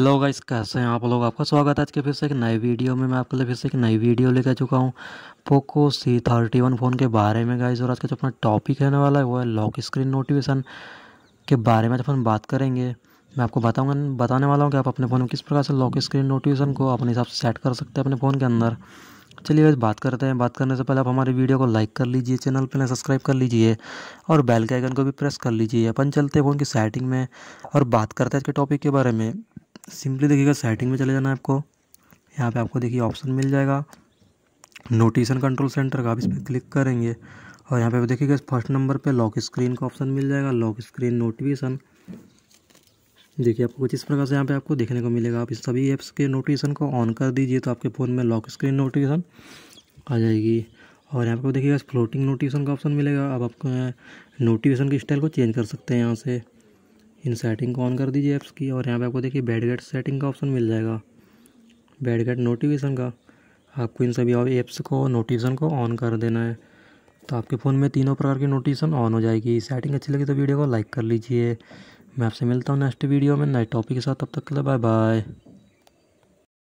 hello guys कैसे हैं आप लोग आपका स्वागत है आज के फिर से एक नई वीडियो में मैं आपके लिए फिर से एक नई वीडियो लेकर चुका हूँ Poco C thirty one phone के बारे में गाइस और आज का जो अपना टॉपिक रहने वाला है वो है लॉक स्क्रीन नोटिफिकेशन के बारे में जब हम बात करेंगे मैं आपको बताऊँगा बताने वाला हूँ कि आप अपने फ़ोन में किस प्रकार से लॉक स्क्रीन नोटिफिकेशन को अपने हिसाब से सेट कर सकते हैं अपने फ़ोन के अंदर चलिए वैसे बात करते हैं बात करने से पहले आप हमारी वीडियो को लाइक कर लीजिए चैनल पर सब्सक्राइब कर लीजिए और बेल के आइकन को भी प्रेस कर लीजिए अपन चलते हैं फ़ोन की सेटिंग में और बात करते हैं इसके टॉपिक के बारे में सिंपली देखिएगा सेटिंग में चले जाना है आपको यहाँ पे आपको देखिए ऑप्शन मिल जाएगा नोटिसन कंट्रोल सेंटर का आप इस पर क्लिक करेंगे और यहाँ पे देखिएगा फर्स्ट नंबर पे लॉक स्क्रीन का ऑप्शन मिल जाएगा लॉक स्क्रीन नोटिफिकेशन देखिए आपको कुछ इस प्रकार से यहाँ पे आपको देखने को मिलेगा आप इस सभी ऐप्स के नोटिफिकेशन को ऑन कर दीजिए तो आपके फ़ोन में लॉक स्क्रीन नोटिफिकेशन आ जाएगी और यहाँ पर देखिएगा फ्लोटिंग नोटिफिकेशन का ऑप्शन मिलेगा अब आप आपको नोटिफिकेशन की स्टाइल को चेंज कर सकते हैं यहाँ से इन सेटिंग को ऑन कर दीजिए ऐप्स की और यहाँ पे आपको देखिए बैडगेट सेटिंग का ऑप्शन मिल जाएगा बैडगेट नोटिफिकेशन का आपको इन सभी ऐप्स को नोटिफिकेशन को ऑन कर देना है तो आपके फ़ोन में तीनों प्रकार की नोटिफिकेशन ऑन हो जाएगी सेटिंग अच्छी लगी तो वीडियो को लाइक कर लीजिए मैं आपसे मिलता हूँ नेक्स्ट वीडियो में नए टॉपिक के साथ तब तक के लिए बाय बाय